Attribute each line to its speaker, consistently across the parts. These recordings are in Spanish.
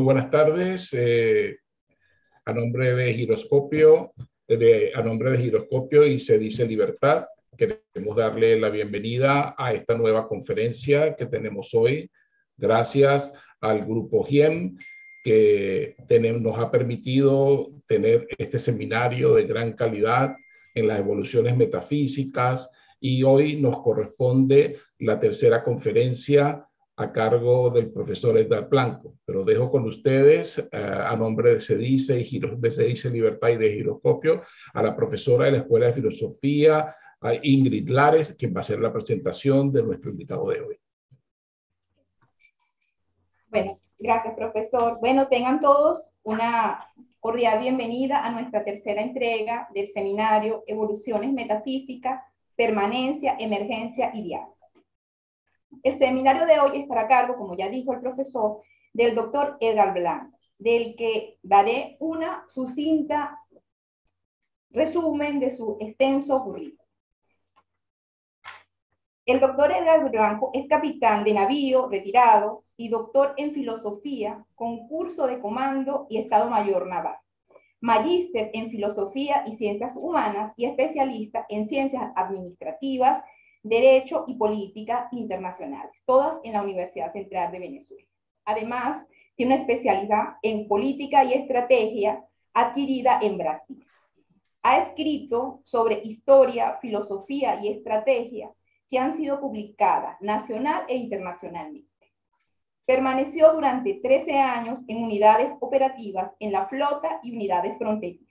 Speaker 1: muy buenas tardes. Eh, a nombre de Giroscopio, a nombre de Giroscopio y se dice Libertad, queremos darle la bienvenida a esta nueva conferencia que tenemos hoy. Gracias al grupo GIEM que nos ha permitido tener este seminario de gran calidad en las evoluciones metafísicas y hoy nos corresponde la tercera conferencia a cargo del profesor Edgar Blanco, pero dejo con ustedes eh, a nombre de CEDICE, y Libertad y de Giroscopio a la profesora de la Escuela de Filosofía, Ingrid Lares, quien va a hacer la presentación de nuestro invitado de hoy.
Speaker 2: Bueno, gracias profesor. Bueno, tengan todos una cordial bienvenida a nuestra tercera entrega del seminario Evoluciones Metafísicas, Permanencia, Emergencia y Diálogo. El seminario de hoy estará a cargo, como ya dijo el profesor, del doctor Edgar Blanco, del que daré una sucinta resumen de su extenso currículum. El doctor Edgar Blanco es capitán de navío retirado y doctor en filosofía con curso de comando y Estado Mayor Naval, magíster en filosofía y ciencias humanas y especialista en ciencias administrativas Derecho y Política Internacionales, todas en la Universidad Central de Venezuela. Además, tiene una especialidad en Política y Estrategia adquirida en Brasil. Ha escrito sobre historia, filosofía y estrategia que han sido publicadas nacional e internacionalmente. Permaneció durante 13 años en unidades operativas en la flota y unidades fronterizas,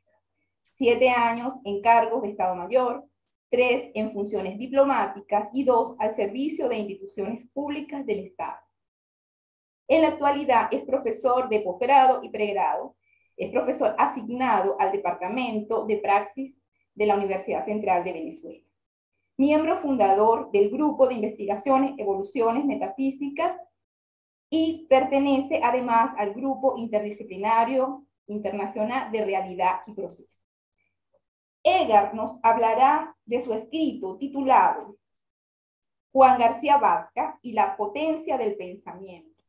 Speaker 2: Siete años en cargos de Estado Mayor, tres en funciones diplomáticas y dos al servicio de instituciones públicas del Estado. En la actualidad es profesor de posgrado y pregrado, es profesor asignado al Departamento de Praxis de la Universidad Central de Venezuela, miembro fundador del Grupo de Investigaciones, Evoluciones Metafísicas y pertenece además al Grupo Interdisciplinario Internacional de Realidad y Proceso. Egar nos hablará de su escrito titulado Juan García Vázquez y la potencia del pensamiento.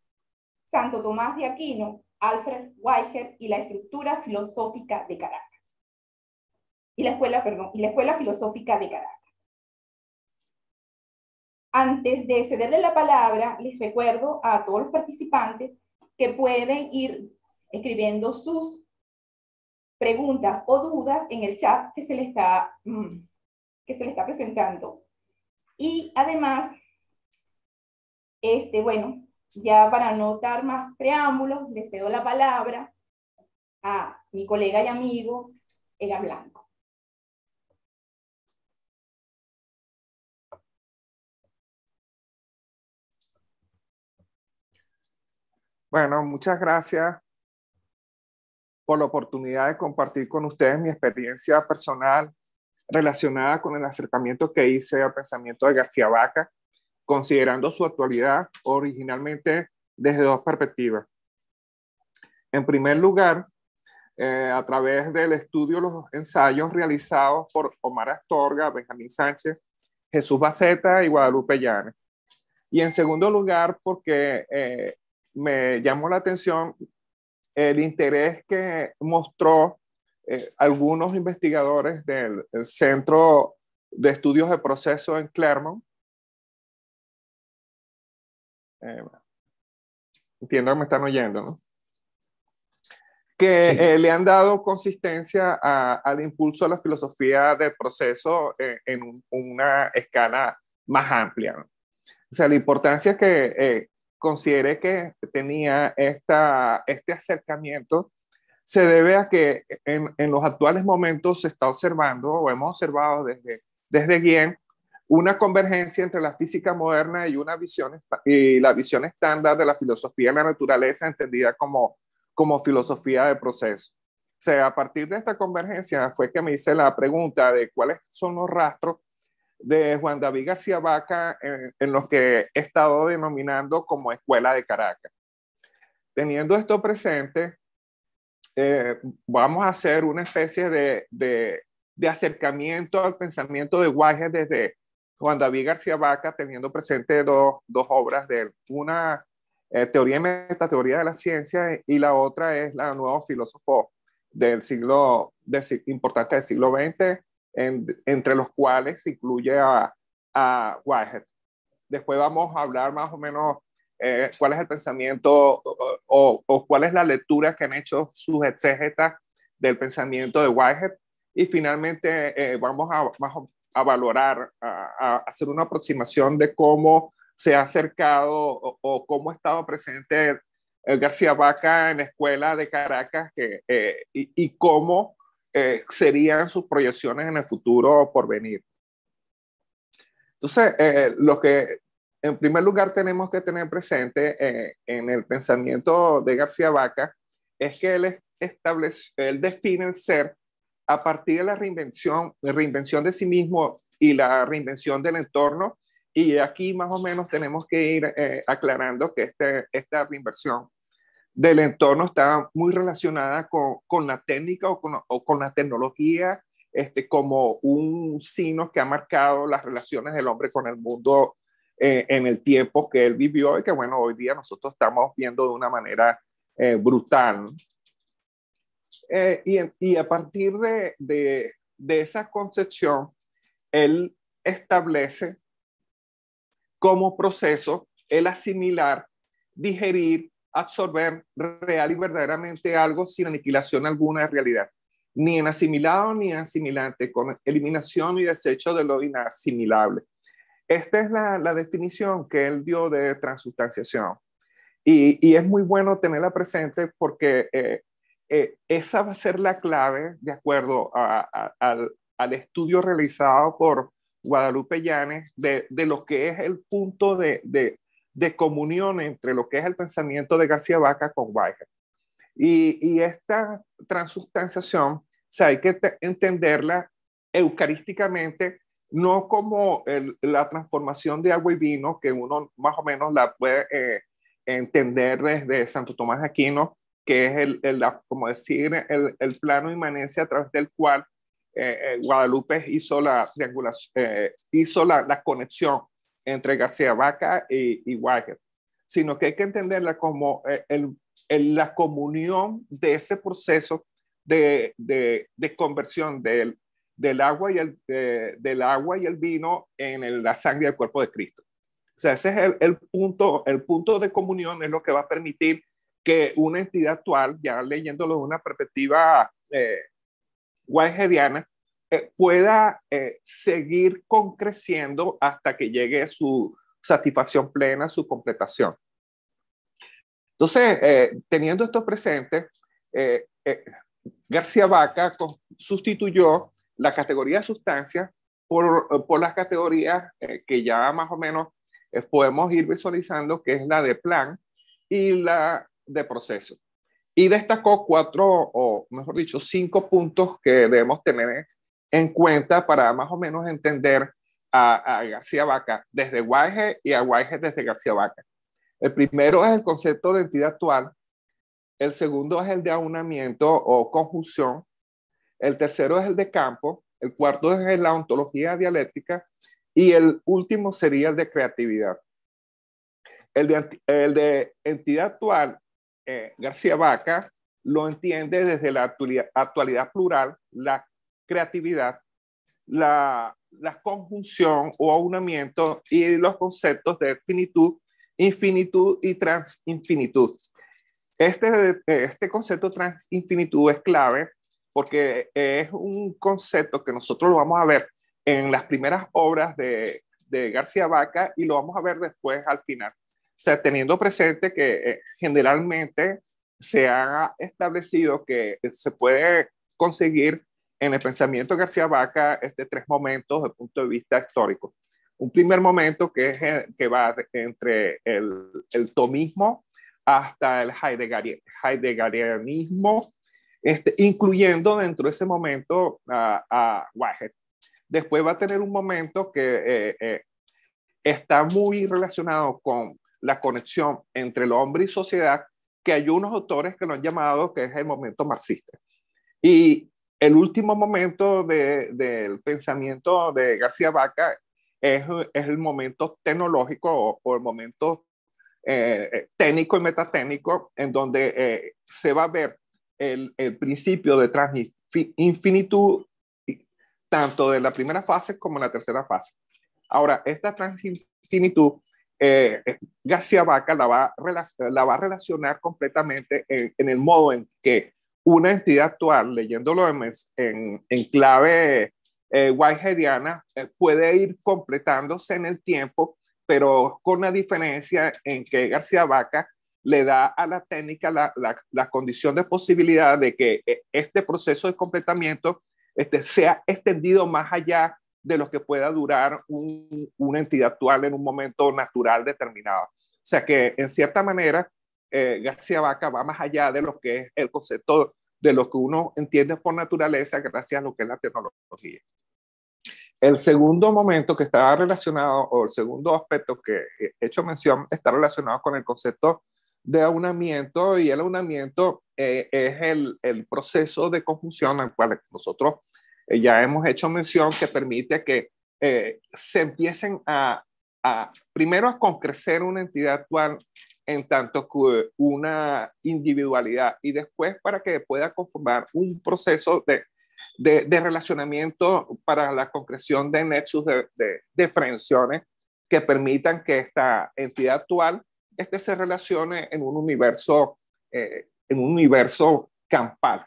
Speaker 2: Santo Tomás de Aquino, Alfred Weiger y la estructura filosófica de Caracas. Y la escuela, perdón, y la escuela filosófica de Caracas. Antes de cederle la palabra, les recuerdo a todos los participantes que pueden ir escribiendo sus preguntas o dudas en el chat que se le está, mm, que se le está presentando. Y además, este, bueno, ya para no dar más preámbulos, le cedo la palabra a mi colega y
Speaker 3: amigo, Ega Blanco. Bueno, muchas gracias por la oportunidad de compartir con ustedes mi experiencia personal relacionada con el acercamiento que hice al pensamiento de García Vaca, considerando su actualidad originalmente desde dos perspectivas. En primer lugar, eh, a través del estudio de los ensayos realizados por Omar Astorga, Benjamín Sánchez, Jesús Baceta y Guadalupe Llanes. Y en segundo lugar, porque eh, me llamó la atención el interés que mostró eh, algunos investigadores del Centro de Estudios de Proceso en Clermont. Eh, entiendo que me están oyendo, ¿no? Que eh, le han dado consistencia al impulso a la filosofía del proceso en una escala más amplia. O sea, la importancia que consideré que tenía esta, este acercamiento se debe a que en, los actuales momentos se está observando o hemos observado desde, desde una convergencia entre la física moderna y, una visión, y la visión estándar de la filosofía de la naturaleza entendida como, como filosofía de proceso. O sea, a partir de esta convergencia fue que me hice la pregunta de cuáles son los rastros de Juan David García Vaca, en, lo los que he estado denominando como Escuela de Caracas. Teniendo esto presente, eh, vamos a hacer una especie de, acercamiento al pensamiento de Guaje desde Juan David García Vaca, teniendo presente dos, obras de Una, eh, Teoría y Metateoría de la Ciencia, y la otra es La Nuevo Filósofo del siglo de, importante del siglo XX, entre los cuales se incluye a, a Whitehead. Después vamos a hablar más o menos eh, cuál es el pensamiento o, cuál es la lectura que han hecho sus exégetas del pensamiento de Whitehead. Y finalmente eh, vamos a, a valorar, a, hacer una aproximación de cómo se ha acercado o, cómo ha estado presente eh, García Vaca en la escuela de Caracas y, y, cómo eh, serían sus proyecciones en el futuro por venir. Entonces, eh, lo que en primer lugar tenemos que tener presente eh, en el pensamiento de García Vaca es que él, establece, él define el ser a partir de la reinvención, reinvención de sí mismo y la reinvención del entorno. Y aquí más o menos tenemos que ir aclarando que este, esta reinversión del entorno está muy relacionada con, la técnica o con, la tecnología este, como un signo que ha marcado las relaciones del hombre con el mundo eh, en el tiempo que él vivió y que bueno, hoy día nosotros estamos viendo de una manera eh, brutal. Eh, y, a partir de, de esa concepción, él establece como proceso el asimilar, digerir absorber real y verdaderamente algo sin aniquilación alguna de realidad, ni en asimilado ni en asimilante, con eliminación y desecho de lo inasimilable. Esta es la, la definición que él dio de transustanciación. Y, y es muy bueno tenerla presente porque eh, eh, esa va a ser la clave, de acuerdo al, al, estudio realizado por Guadalupe Llanes, de, de, lo que es el punto de de comunión entre lo que es el pensamiento de García Vaca con Weichert Y, esta transustanciación, o hay que entenderla eucarísticamente, no como la transformación de agua y vino, que uno más o menos la puede eh, entender desde Santo Tomás Aquino, que es el, como decir, el, plano inmanencia a través del cual eh, eh, Guadalupe hizo la triangulación, hizo la conexión entre García Vaca y, y sino que hay que entenderla como eh, la comunión de ese proceso de, de, de conversión del, agua y el, del agua y el vino en la sangre del cuerpo de Cristo. O sea, ese es el, punto, el punto de comunión es lo que va a permitir que una entidad actual, ya leyéndolo de una perspectiva eh, eh, pueda eh, seguir con creciendo hasta que llegue su satisfacción plena, su completación. Entonces, eh, teniendo esto presente, García Vaca sustituyó la categoría de sustancias por, por, las categorías que ya más o menos podemos ir visualizando, que es la de plan y la de proceso. Y destacó cuatro, o mejor dicho, cinco puntos que debemos tener en cuenta para más o menos entender a, García Vaca desde Guaje y a Guaje desde García Vaca. El primero es el concepto de entidad actual, el segundo es el de aunamiento o conjunción, el tercero es el de campo, el cuarto es la ontología dialéctica y el último sería el de creatividad. El de, entidad actual, eh, García Vaca, lo entiende desde la actualidad, plural, la creatividad, la, conjunción o aunamiento y los conceptos de finitud, infinitud y transinfinitud. Este, este concepto transinfinitud es clave porque es un concepto que nosotros lo vamos a ver en las primeras obras de, García Vaca y lo vamos a ver después al final. O sea, teniendo presente que eh, generalmente se ha establecido que se puede conseguir en el pensamiento de García Vaca este, tres momentos desde el punto de vista histórico. Un primer momento que, es, eh, que va entre el, el, tomismo hasta el heideggerianismo, este, incluyendo dentro de ese momento a, a Después va a tener un momento que eh, eh, está muy relacionado con la conexión entre el hombre y sociedad, que hay unos autores que lo han llamado que es el momento marxista. Y el último momento del pensamiento de García Vaca es, el momento tecnológico o, el momento eh, eh, técnico y metatécnico en donde eh, se va a ver el, principio de transinfinitud tanto de la primera fase como la tercera fase. Ahora, esta transinfinitud, García Vaca la va, a relacionar completamente en el modo en que una entidad actual, leyéndolo en, en, clave eh, whiteheadiana, eh, puede ir completándose en el tiempo, pero con la diferencia en que García Vaca le da a la técnica la, condición de posibilidad de que eh, este proceso de completamiento este, sea extendido más allá de lo que pueda durar una entidad actual en un momento natural determinado. O sea que, en cierta manera, eh, García Vaca va más allá de lo que es el concepto de lo que uno entiende por naturaleza gracias a lo que es la tecnología. El segundo momento que está relacionado, o el segundo aspecto que he hecho mención, está relacionado con el concepto de aunamiento y el aunamiento eh, es el, proceso de conjunción al cual nosotros eh, ya hemos hecho mención que permite que eh, se empiecen a, a, primero a concrecer una entidad actual en tanto que una individualidad y después para que pueda conformar un proceso de, de, relacionamiento para la concreción de nexus de, de, que permitan que esta entidad actual este se relacione en un universo, eh, en un universo campal.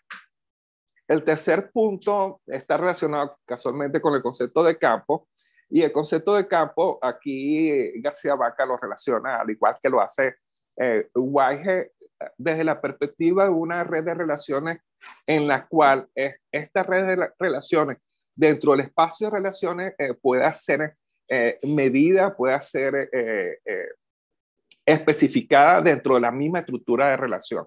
Speaker 3: El tercer punto está relacionado casualmente con el concepto de campo, y el concepto de campo aquí García Vaca lo relaciona, al igual que lo hace eh, eh, desde la perspectiva de una red de relaciones en la cual esta red de relaciones dentro del espacio de relaciones eh, pueda ser eh, medida, pueda ser especificada dentro de la misma estructura de relación.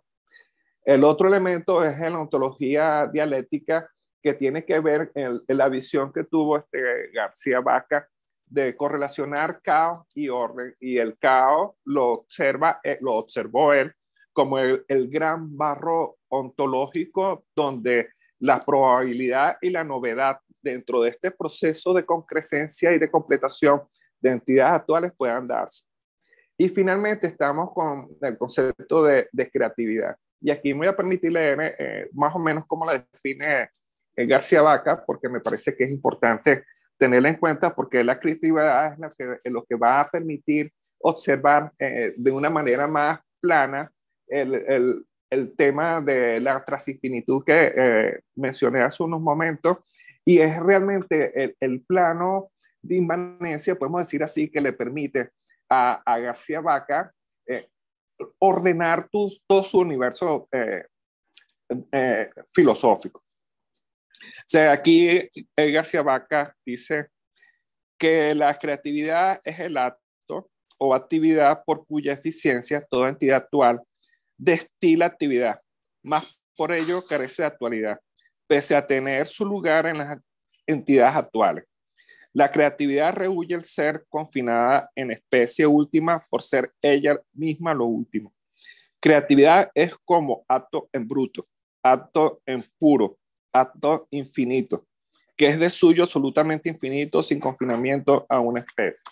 Speaker 3: El otro elemento es la ontología dialéctica que tiene que ver en la visión que tuvo este García Vaca de correlacionar caos y orden, y el caos lo, observa, eh, lo observó él como el, gran barro ontológico donde la probabilidad y la novedad dentro de este proceso de concrecencia y de completación de entidades actuales puedan darse. Y finalmente estamos con el concepto de, creatividad. Y aquí me voy a permitir leer eh, más o menos cómo la define eh, García Vaca, porque me parece que es importante tenerla en cuenta porque la creatividad es, que, lo que va a permitir observar eh, de una manera más plana el, el, el tema de la transfinitud que eh, mencioné hace unos momentos y es realmente el, plano de inmanencia, podemos decir así, que le permite a, a García Vaca eh, ordenar tus, todo su universo filosófico. O sea, aquí eh, García Vaca dice que la creatividad es el acto o actividad por cuya eficiencia toda entidad actual destila actividad, más por ello carece de actualidad, pese a tener su lugar en las entidades actuales. La creatividad rehuye el ser confinada en especie última por ser ella misma lo último. Creatividad es como acto en bruto, acto en puro, acto infinito, que es de suyo absolutamente infinito sin confinamiento a una especie.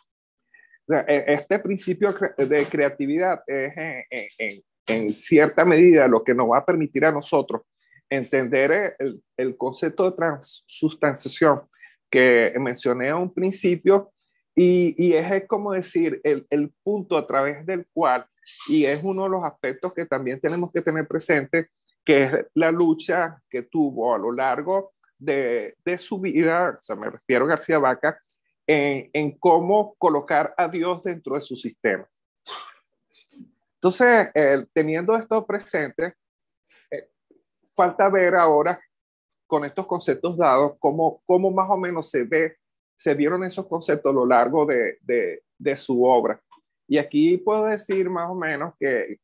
Speaker 3: E, este principio de creatividad es eh, eh, en, cierta medida lo que nos va a permitir a nosotros entender eh, el, concepto de transustanciación que mencioné a un principio y, es, como decir el, el, punto a través del cual, y es uno de los aspectos que también tenemos que tener presente, que es la lucha que tuvo a lo largo de, de su vida, o me refiero a García Vaca, en, en, cómo colocar a Dios dentro de su sistema. Entonces, teniendo esto presente, eh, falta ver ahora con estos conceptos dados cómo, cómo más o menos se ve, se vieron esos conceptos a lo largo de, de, de su obra. Y aquí puedo decir más o menos que,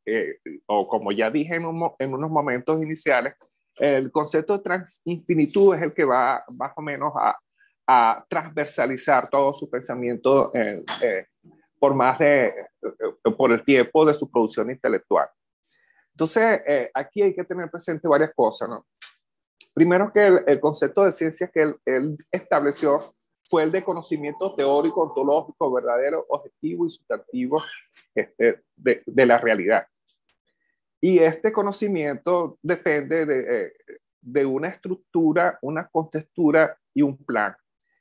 Speaker 3: o como ya dije en, unos momentos iniciales, el concepto de transinfinitud es el que va más o menos a, a transversalizar todo su pensamiento eh, eh, por más de, eh, por el tiempo de su producción intelectual. Entonces, aquí hay que tener presente varias cosas, ¿no? Primero que el, concepto de ciencia que él estableció fue el de conocimiento teórico, ontológico, verdadero, objetivo y sustantivo este, de, la realidad. Y este conocimiento depende eh, de, una estructura, una contextura y un plan.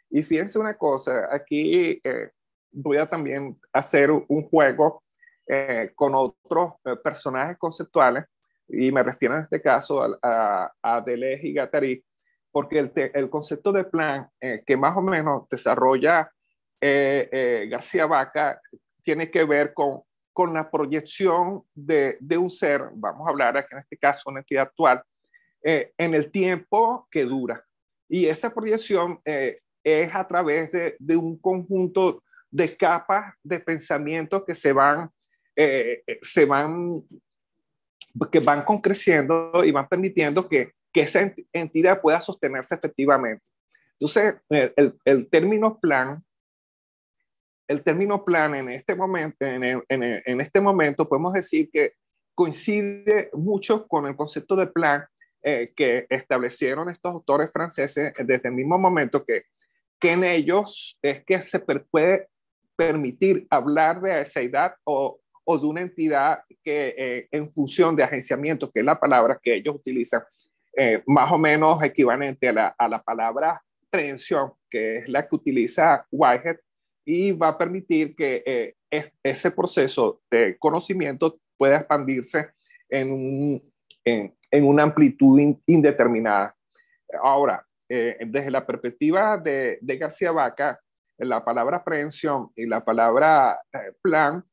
Speaker 3: Y fíjense una cosa, aquí eh, voy a también hacer un juego eh, con otros personajes conceptuales, y me refiero en este caso a, a, Deleuze y Gattari, porque el, concepto de plan eh, que más o menos desarrolla eh, eh, García Vaca tiene que ver con, con la proyección de, de, un ser, vamos a hablar aquí en este caso una entidad actual, en el tiempo que dura. Y esa proyección es a través de, de un conjunto de capas de pensamientos que se van, se van, que van concreciendo y van permitiendo que, que esa entidad pueda sostenerse efectivamente. Entonces, el, término plan, el término plan en este momento, en, este momento podemos decir que coincide mucho con el concepto de plan eh, que establecieron estos autores franceses desde el mismo momento que, que en ellos es que se puede permitir hablar de esa edad o, de una entidad que eh, en función de agenciamiento, que es la palabra que ellos utilizan, eh, más o menos equivalente a la, palabra prevención, que es la que utiliza Whitehead, y va a permitir que eh, ese proceso de conocimiento pueda expandirse en, una amplitud indeterminada. Ahora, eh, desde la perspectiva de, García Vaca, la palabra prevención y la palabra plan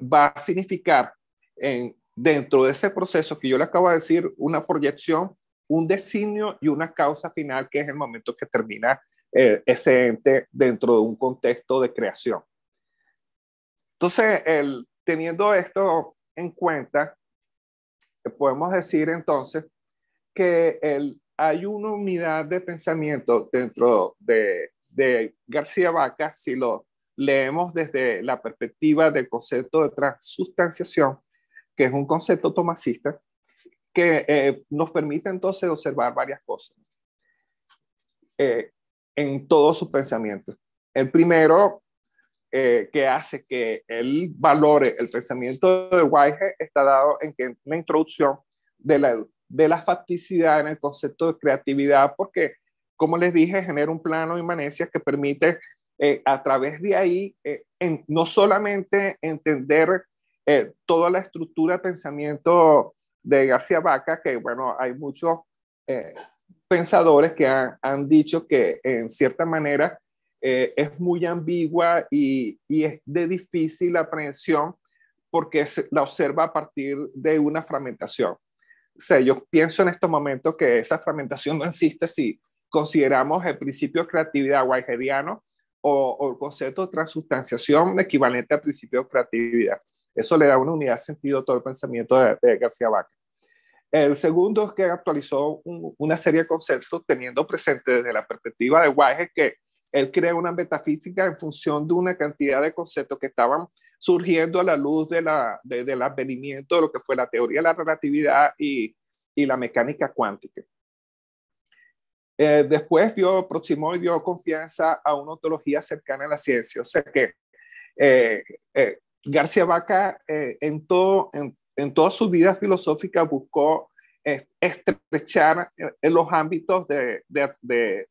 Speaker 3: va a significar en, dentro de ese proceso que yo le acabo de decir, una proyección, un designio y una causa final, que es el momento que termina eh, ese ente dentro de un contexto de creación. Entonces, teniendo esto en cuenta, podemos decir entonces que hay una unidad de pensamiento dentro de, de García Vaca, si lo leemos desde la perspectiva del concepto de transustanciación, que es un concepto tomasista, que eh, nos permite entonces observar varias cosas eh, en todos sus pensamientos. El primero eh, que hace que él valore el pensamiento de Whitehead está dado en que una introducción de la, de facticidad en el concepto de creatividad, porque, como les dije, genera un plano de inmanencia que permite a través de ahí no solamente entender eh, toda la estructura de pensamiento de García Vaca, que bueno, hay muchos eh, pensadores que han, dicho que en cierta manera eh, es muy ambigua y, es de difícil aprehensión porque la observa a partir de una fragmentación. O sea, yo pienso en estos momentos que esa fragmentación no existe si consideramos el principio de creatividad whiteheadiano o, o el concepto de transustanciación equivalente al principio de creatividad. Eso le da una unidad de sentido a todo el pensamiento de, García Vaca. El segundo es que actualizó una serie de conceptos teniendo presente desde la perspectiva de Waje que él crea una metafísica en función de una cantidad de conceptos que estaban surgiendo a la luz de la, de, del advenimiento de lo que fue la teoría de la relatividad y, y la mecánica cuántica. Eh, después dio, aproximó y dio confianza a una ontología cercana a la ciencia, o sea que eh, eh, García Vaca eh, en, todo, en, toda su vida filosófica buscó eh, estrechar eh, en los ámbitos de, de,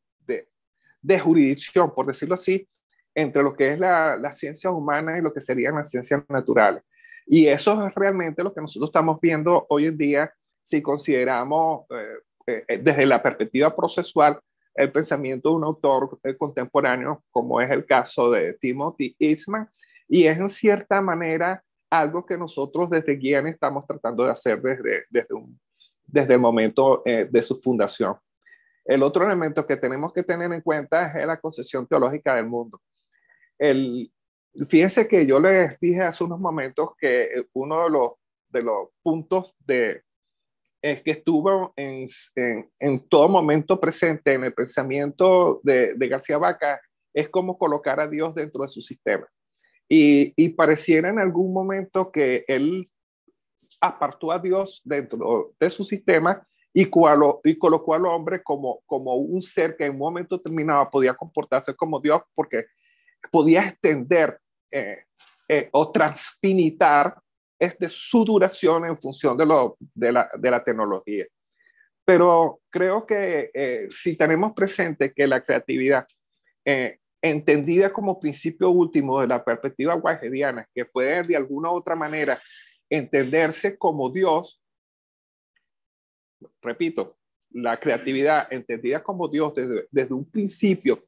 Speaker 3: jurisdicción, por decirlo así, entre lo que es la, ciencia humana y lo que serían las ciencias naturales. Y eso es realmente lo que nosotros estamos viendo hoy en día si consideramos desde la perspectiva procesual el pensamiento de un autor contemporáneo, como es el caso de Timothy Eastman, y es en cierta manera algo que nosotros desde Guía estamos tratando de hacer desde, desde, desde el momento eh, de su fundación. El otro elemento que tenemos que tener en cuenta es la concepción teológica del mundo. El, fíjense que yo les dije hace unos momentos que eh, uno de los, de los puntos de, es que estuvo en, todo momento presente en el pensamiento de García Vaca es cómo colocar a Dios dentro de su sistema. Y, pareciera en algún momento que él apartó a Dios dentro de su sistema y, y colocó al hombre como, como un ser que en un momento determinado podía comportarse como Dios porque podía extender eh, eh, o transfinitar este, su duración en función de, lo, de, la, tecnología. Pero creo que eh, si tenemos presente que la creatividad entendida como principio último de la perspectiva wagediana, que puede de alguna u otra manera entenderse como Dios, repito, la creatividad entendida como Dios desde, un principio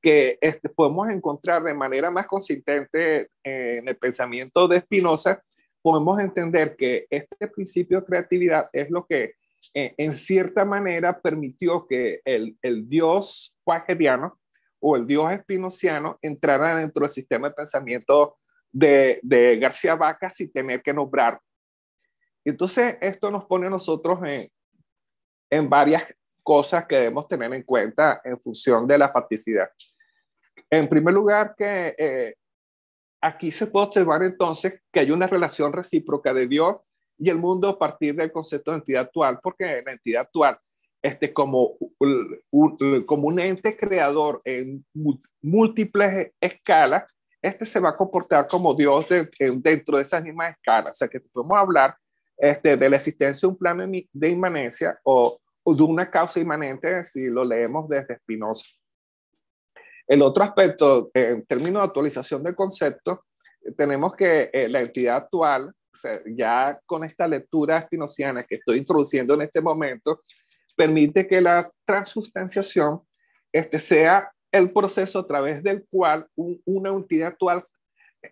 Speaker 3: que este, podemos encontrar de manera más consistente eh, en el pensamiento de Spinoza, podemos entender que este principio de creatividad es lo que eh, en, cierta manera permitió que el, el Dios wageriano o el dios espinociano entrará dentro del sistema de pensamiento de, García Vaca sin tener que nombrar. Entonces, esto nos pone a nosotros en, varias cosas que debemos tener en cuenta en función de la facticidad. En primer lugar, que eh, aquí se puede observar entonces que hay una relación recíproca de Dios y el mundo a partir del concepto de entidad actual, porque la entidad actual este, como, un, como ente creador en múltiples escalas, este se va a comportar como Dios dentro de esas mismas escalas. O sea, que podemos hablar este, de la existencia de un plano de inmanencia o, de una causa inmanente si lo leemos desde Spinoza. El otro aspecto, en términos de actualización del concepto, tenemos que eh, la entidad actual, ya con esta lectura espinociana que estoy introduciendo en este momento, permite que la transubstanciación este, sea el proceso a través del cual una entidad actual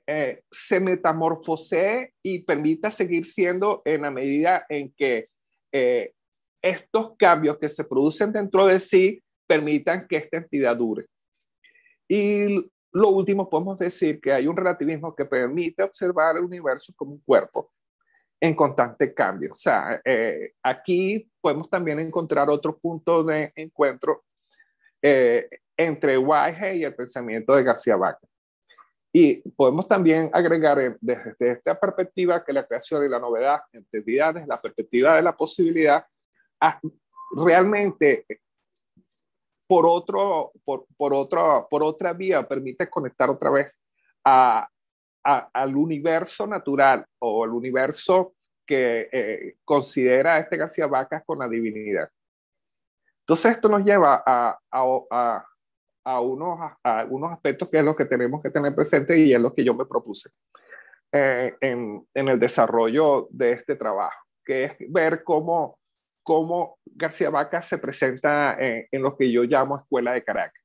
Speaker 3: eh, se metamorfosee y permita seguir siendo en la medida en que eh, estos cambios que se producen dentro de sí permitan que esta entidad dure. Y lo último, podemos decir que hay un relativismo que permite observar el universo como un cuerpo en constante cambio. O sea, eh, aquí podemos también encontrar otro punto de encuentro eh, entre Guaje y el pensamiento de García Vaca. Y podemos también agregar eh, desde, esta perspectiva que la creación y la novedad, entendida desde la perspectiva de la posibilidad, ah, realmente por, otro, por, por, por otra vía permite conectar otra vez a, al universo natural o al universo que eh, considera este García Vacas con la divinidad. Entonces esto nos lleva a, unos, unos aspectos que es lo que tenemos que tener presente y es lo que yo me propuse eh, en, el desarrollo de este trabajo, que es ver cómo, cómo García Vacas se presenta en, eh, en lo que yo llamo escuela de Caracas.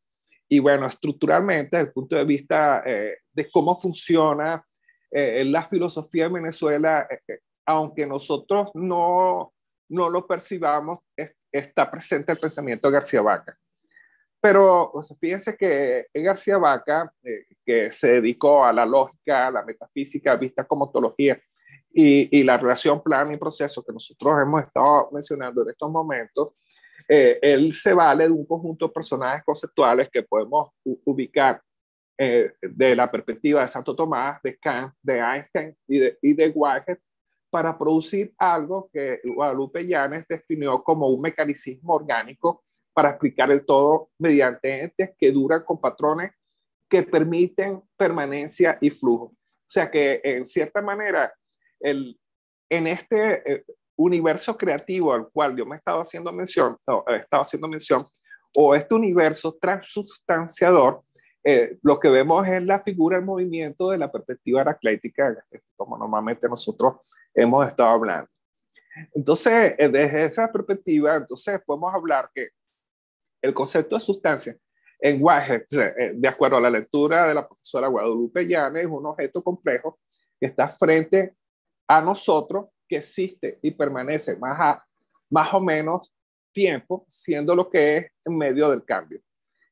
Speaker 3: Y bueno, estructuralmente, desde el punto de vista eh, de cómo funciona eh, la filosofía en Venezuela, eh, aunque nosotros no, no lo percibamos, está presente el pensamiento de García Vaca. Pero o sea, fíjense que García Vaca, que se dedicó a la lógica, a la metafísica, vista como ontología, y, y, la relación plan y proceso que nosotros hemos estado mencionando en estos momentos, eh, él se vale de un conjunto de personajes conceptuales que podemos ubicar eh, de la perspectiva de Santo Tomás, de Kant, de Einstein y de, Wagner para producir algo que Guadalupe Llanes definió como un mecanismo orgánico para explicar el todo mediante entes que duran con patrones que permiten permanencia y flujo. O sea que, en cierta manera, el, en este eh, universo creativo al cual yo me estaba haciendo mención, eh, haciendo mención, o este universo transustanciador, eh, lo que vemos es la figura en movimiento de la perspectiva heraclética, como normalmente nosotros hemos estado hablando. Entonces, eh, desde esa perspectiva, entonces podemos hablar que el concepto de sustancia en de acuerdo a la lectura de la profesora Guadalupe Llanes, es un objeto complejo que está frente a nosotros que existe y permanece más, más o menos tiempo, siendo lo que es en medio del cambio.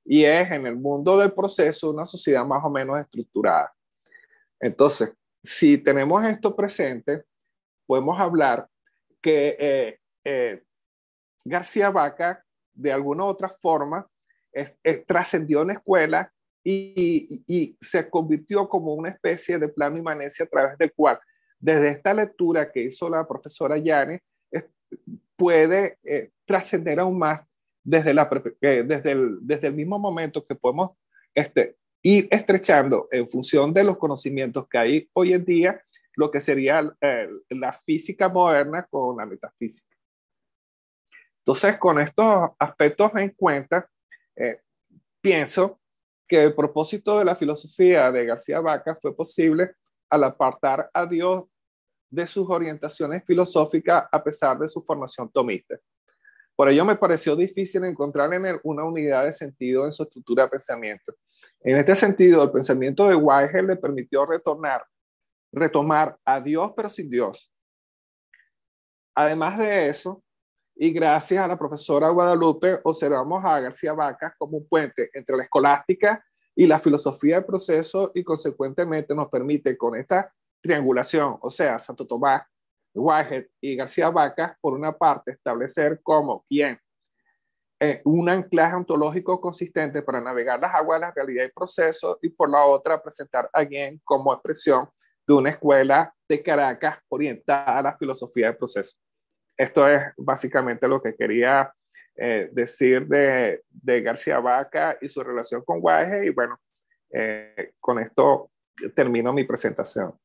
Speaker 3: Y es en el mundo del proceso una sociedad más o menos estructurada. Entonces, si tenemos esto presente, podemos hablar que eh, eh, García Vaca, de alguna u otra forma, trascendió en escuela y, se convirtió como una especie de plano inmanencia a través del cual desde esta lectura que hizo la profesora Yane, puede eh, trascender aún más desde, la, desde, el, desde el mismo momento que podemos este, ir estrechando en función de los conocimientos que hay hoy en día, lo que sería eh, la física moderna con la metafísica. Entonces, con estos aspectos en cuenta, eh, pienso que el propósito de la filosofía de García Vaca fue posible al apartar a Dios de sus orientaciones filosóficas a pesar de su formación tomista. Por ello me pareció difícil encontrar en él una unidad de sentido en su estructura de pensamiento. En este sentido, el pensamiento de Weigel le permitió retornar, retomar a Dios pero sin Dios. Además de eso, y gracias a la profesora Guadalupe, observamos a García Vaca como un puente entre la escolástica y la filosofía del proceso y consecuentemente nos permite con esta triangulación, o sea, Santo Tomás, Whitehead y García Vaca, por una parte, establecer como quien eh, un anclaje ontológico consistente para navegar las aguas de la realidad y proceso, y por la otra, presentar a alguien como expresión de una escuela de Caracas orientada a la filosofía del proceso. Esto es básicamente lo que quería eh, decir de, García Vaca y su relación con Guaje, y bueno, eh, con esto termino mi presentación.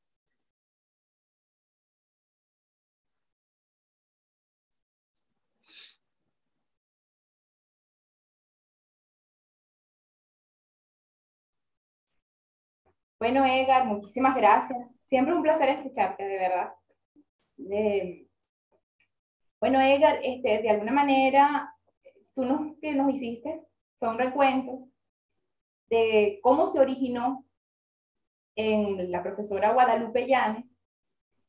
Speaker 2: Bueno, Edgar, muchísimas gracias. Siempre un placer escucharte, de verdad. Em, bueno, Edgar, este, de alguna manera, tú nos, que nos hiciste fue un recuento de cómo se originó en la profesora Guadalupe Llanes,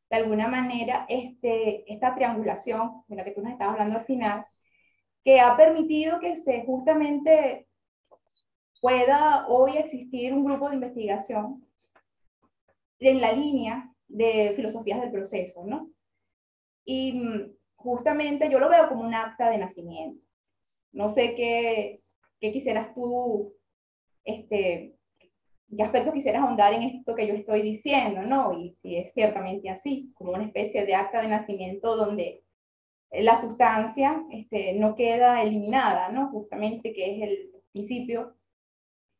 Speaker 2: de alguna manera, este, esta triangulación de la que tú nos estabas hablando al final, que ha permitido que se justamente pueda hoy existir un grupo de investigación en la línea de filosofías del proceso, ¿no? Y mm, justamente yo lo veo como un acta de nacimiento. No sé qué, qué quisieras tú, este, qué aspecto quisieras ahondar en esto que yo estoy diciendo, ¿no? Y si es ciertamente así, como una especie de acta de nacimiento donde la sustancia este, no queda eliminada, ¿no? Justamente que es el principio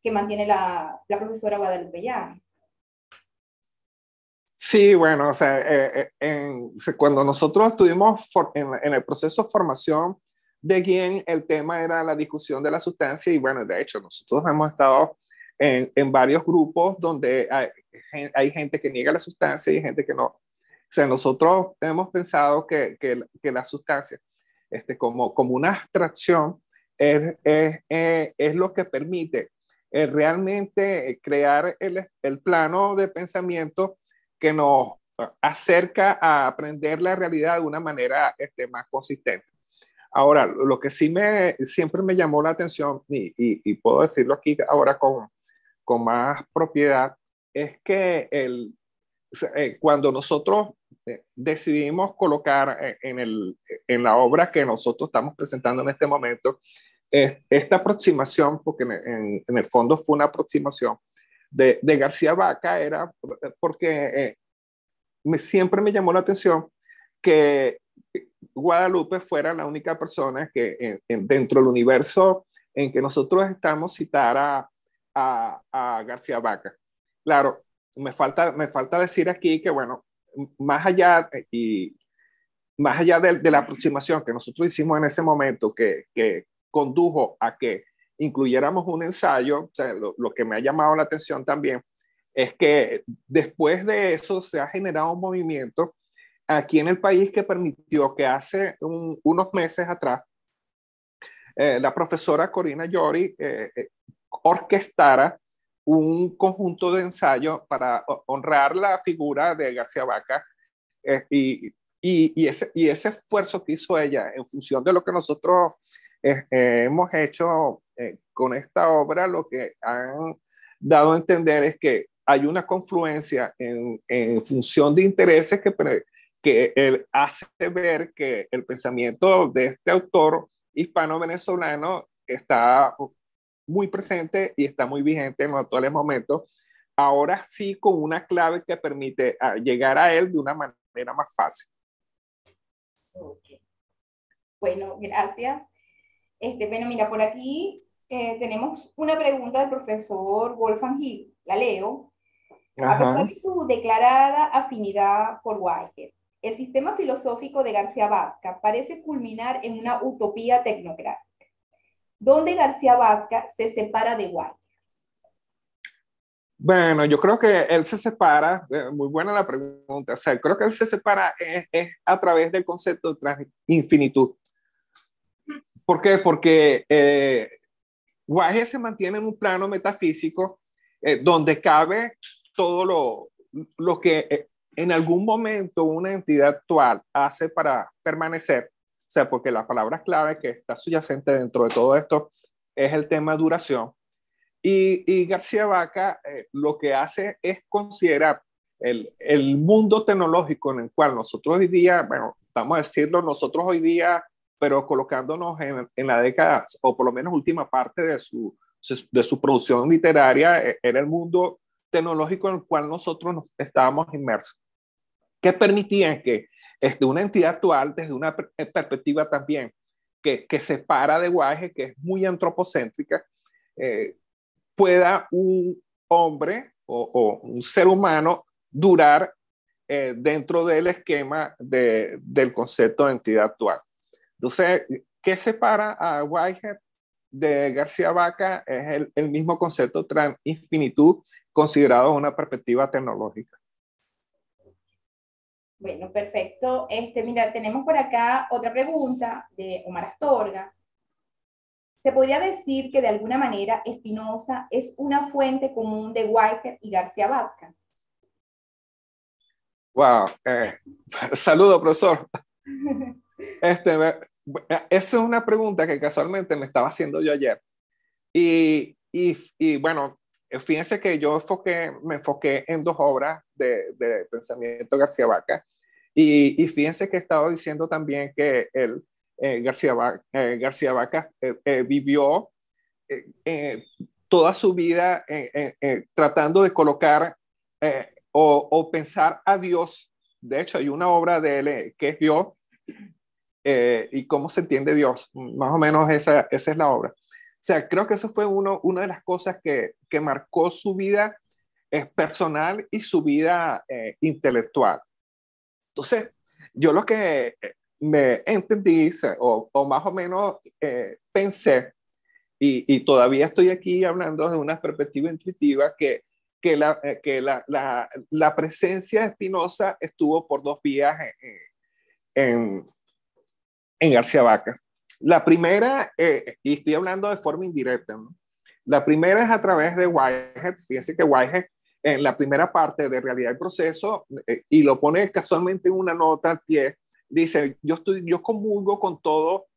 Speaker 2: que mantiene la, la profesora Guadalupe ya
Speaker 3: Sí, bueno, eh, eh, o sea, cuando nosotros estuvimos en, el proceso de formación de quien el tema era la discusión de la sustancia y bueno, de hecho, nosotros hemos estado en, varios grupos donde hay, gente que niega la sustancia y gente que no. O sea, nosotros hemos pensado que, que, la sustancia, este, como, como una abstracción, es, es, eh, es lo que permite eh, realmente eh, crear el, plano de pensamiento que nos eh, acerca a aprender la realidad de una manera este, más consistente. Ahora, lo que sí me, siempre me llamó la atención, y, puedo decirlo aquí ahora con, con más propiedad, es que el, cuando nosotros decidimos colocar en, el, en la obra que nosotros estamos presentando en este momento esta aproximación, porque en, el fondo fue una aproximación de, García Vaca, era porque eh, siempre me llamó la atención que Guadalupe fuera la única persona que dentro del universo en que nosotros estamos citara a, García Vaca. Claro, me falta, me falta decir aquí que, bueno, más allá eh, y más allá de, la aproximación que nosotros hicimos en ese momento, que, condujo a que incluyéramos un ensayo. lo, que me ha llamado la atención también es que después de eso se ha generado un movimiento aquí en el país que permitió que hace unos meses atrás eh, la profesora Corina Yori eh, eh, orquestara un conjunto de ensayos para honrar la figura de García Vaca y, ese, y ese esfuerzo que hizo ella en función de lo que nosotros eh, hemos hecho eh, con esta obra lo que han dado a entender es que hay una confluencia en, función de intereses que, que él hace ver que el pensamiento de este autor hispano-venezolano está muy presente y está muy vigente en los actuales momentos, ahora sí con una clave que permite ah, llegar a él de una manera más fácil.
Speaker 2: Bueno, gracias este, bueno, mira, por aquí eh, tenemos una pregunta del profesor Wolfgang Hill, la leo. A pesar de su declarada afinidad por Whitehead, el sistema filosófico de García Vázquez parece culminar en una utopía tecnocrática, donde García Vázquez se separa de Whitehead.
Speaker 3: Bueno, yo creo que él se separa, eh, muy buena la pregunta, o sea, creo que él se separa es eh, a través del concepto de infinitud. ¿Por qué? Porque eh, Guaje se mantiene en un plano metafísico eh, donde cabe todo lo, lo que eh, en algún momento una entidad actual hace para permanecer. O sea, porque la palabra clave que está subyacente dentro de todo esto es el tema duración. Y, García Vaca lo que hace es considerar el, el, mundo tecnológico en el cual nosotros hoy día, bueno, vamos a decirlo, nosotros hoy día pero colocándonos en, la década, o por lo menos última parte de su, de su producción literaria, eh, era el mundo tecnológico en el cual nosotros nos estábamos inmersos, que permitían que este, una entidad actual, desde una eh, perspectiva también que, que se para de Guaje, que es muy antropocéntrica, eh, pueda un hombre o, un ser humano durar dentro del esquema de, del concepto de entidad actual. Entonces, ¿qué separa a Whitehead de García Vaca? Es el, mismo concepto infinitud considerado una perspectiva tecnológica.
Speaker 2: Bueno, perfecto. Este, mira, tenemos por acá otra pregunta de Omar Astorga. ¿Se podría decir que de alguna manera Espinosa es una fuente común de Whitehead y García Vaca?
Speaker 3: Wow. Eh, saludo, profesor. Este, Ah, esa es una pregunta que casualmente me estaba haciendo yo ayer. Y, y, y bueno, fíjense que yo me enfoqué en dos obras de, pensamiento García Vaca. Y, y, fíjense que estaba diciendo también que él, eh, García, Vaca, eh, García eh, vivió toda su vida tratando de colocar o, o, pensar a Dios. De hecho, hay una obra de él que es Dios, eh, y cómo se entiende Dios. Más o menos esa, es la obra. O sea, creo que eso fue uno, una de las cosas que, marcó su vida es eh, personal y su vida eh, intelectual. Entonces, yo lo que me entendí, o, más o menos pensé, y, todavía estoy aquí hablando de una perspectiva intuitiva, que, la, presencia de Spinoza estuvo por dos vías en, en García Vaca. La primera, eh, y estoy hablando de forma indirecta, la primera es a través de Whitehead. Fíjense que Whitehead en la primera parte de Realidad y Proceso, eh, y lo pone casualmente en una nota al pie, dice, yo, estoy, yo comulgo con todo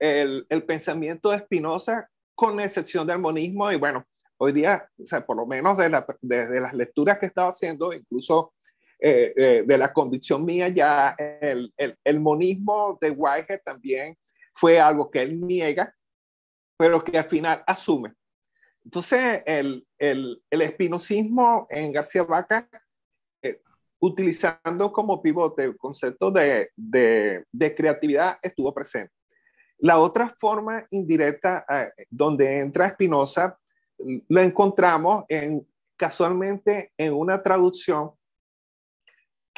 Speaker 3: el, pensamiento de Spinoza, con excepción del monismo, y bueno, hoy día, o sea, por lo menos desde las lecturas que estaba haciendo, incluso eh, eh, de la condición mía ya, el, monismo de Whitehead también fue algo que él niega, pero que al final asume. Entonces, el, el, el espinocismo en García Vaca, eh, utilizando como pivote el concepto de, creatividad, estuvo presente. La otra forma indirecta donde entra Espinoza mm, lo encontramos en, casualmente en una traducción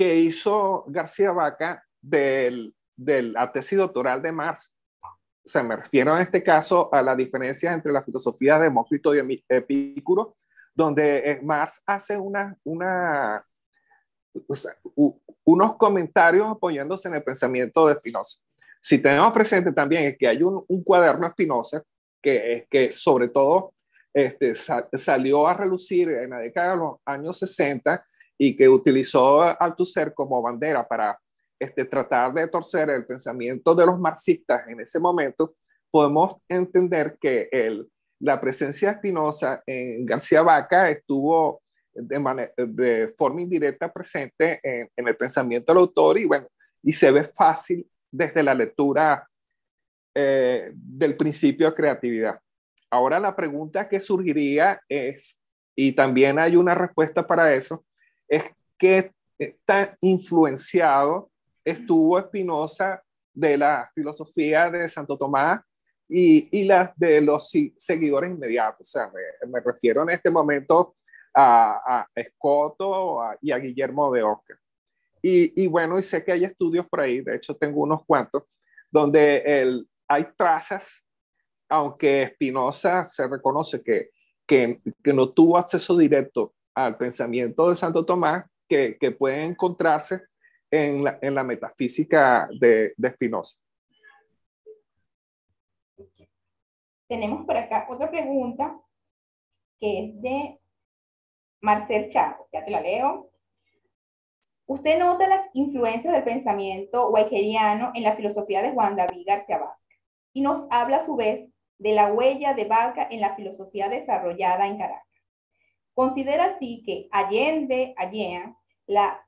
Speaker 3: que hizo García Vaca del, de la tesis doctoral de Marx. se me refiero en este caso a la diferencia entre la filosofía de Demócrito y Epicuro, donde eh, Marx hace una, una, unos comentarios apoyándose en el pensamiento de Spinoza. Si tenemos presente también es que hay un, cuaderno Spinoza que, que sobre todo este, salió a relucir en la década de los años 60 y que utilizó a Althusser como bandera para este, tratar de torcer el pensamiento de los marxistas en ese momento, podemos entender que el, la presencia de Spinoza en García Vaca estuvo de, de forma indirecta presente en, el pensamiento del autor y, bueno, y se ve fácil desde la lectura eh, del principio de creatividad. Ahora la pregunta que surgiría es, y también hay una respuesta para eso, es que tan influenciado estuvo Espinosa de la filosofía de Santo Tomás y, y las de los seguidores inmediatos. O sea, me, refiero en este momento a, a Escoto y a Guillermo de Oca. Y, bueno, y sé que hay estudios por ahí, de hecho tengo unos cuantos, donde el, hay trazas, aunque Spinoza se reconoce que no tuvo acceso directo al pensamiento de Santo Tomás que, puede encontrarse en la, metafísica de, de Spinoza.
Speaker 2: Tenemos por acá otra pregunta que es de Marcel Chávez, ya te la leo. ¿Usted nota las influencias del pensamiento weigeriano en la filosofía de Juan David García Vaca? Y nos habla a su vez de la huella de Vaca en la filosofía desarrollada en Caracas. Considera así que Allende, Allende, la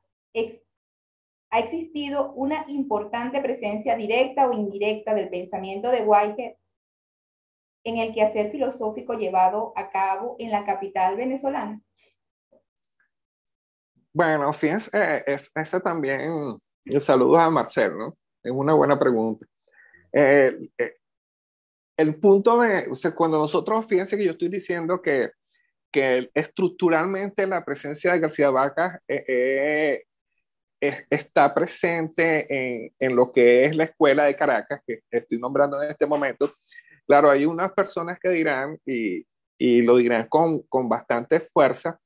Speaker 2: ha existido una importante presencia directa o indirecta del pensamiento de Whitehead en el quehacer filosófico llevado a cabo en la capital venezolana.
Speaker 3: Bueno, fíjense, eh, es, ese también, saludos a Marcel, ¿no? Es una buena pregunta. Eh, eh, el punto de, cuando nosotros, fíjense que yo estoy diciendo que que estructuralmente la presencia de García Vaca eh, eh, está presente en, lo que es la escuela de Caracas, que estoy nombrando en este momento. Claro, hay unas personas que dirán, y, lo dirán con, bastante fuerza,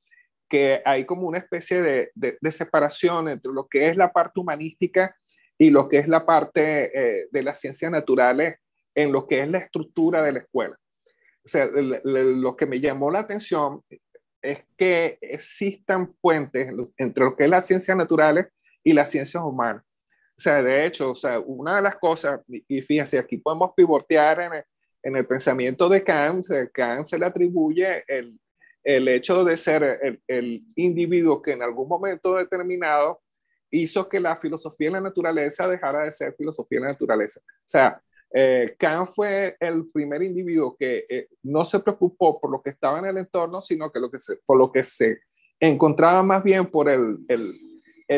Speaker 3: que hay como una especie de, separación entre lo que es la parte humanística y lo que es la parte eh, de las ciencias naturales en lo que es la estructura de la escuela o sea, lo que me llamó la atención es que existan puentes entre lo que es las ciencias naturales y las ciencias humanas. O sea, de hecho, o sea, una de las cosas, y fíjense, aquí podemos pivotear en el, pensamiento de Kant, Kant se le atribuye el, el hecho de ser el, el, individuo que en algún momento determinado hizo que la filosofía de la naturaleza dejara de ser filosofía de la naturaleza. O sea, eh, Kant fue el primer individuo que eh, no se preocupó por lo que estaba en el entorno, sino que, lo que se, por lo que se encontraba más bien por el,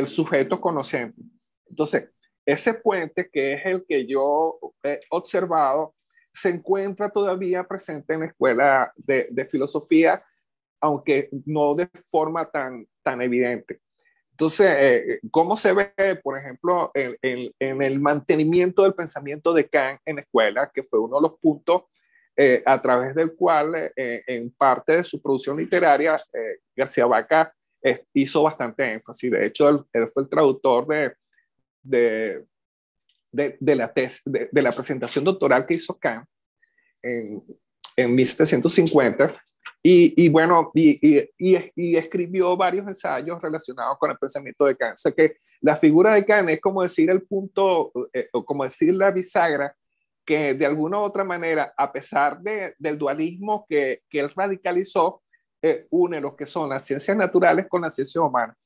Speaker 3: sujeto conocente. Entonces, ese puente que es el que yo he observado se encuentra todavía presente en la escuela de, filosofía, aunque no de forma tan, tan evidente. Entonces, eh, eh, ¿cómo se ve, por ejemplo, en, el mantenimiento del pensamiento de Kant en escuela, que fue uno de los puntos eh, a través del cual, en parte de su producción literaria, García Vaca hizo bastante énfasis. De hecho, él, fue el traductor de, de, la presentación doctoral que hizo Kant en, en 1750 y, bueno, y, escribió varios ensayos relacionados con el pensamiento de Kant. O sea que la figura de Kant es como decir el punto, eh, o como decir la bisagra, que de alguna u otra manera, a pesar del dualismo que, él radicalizó, eh, une lo que son las ciencias naturales con las ciencias humanas.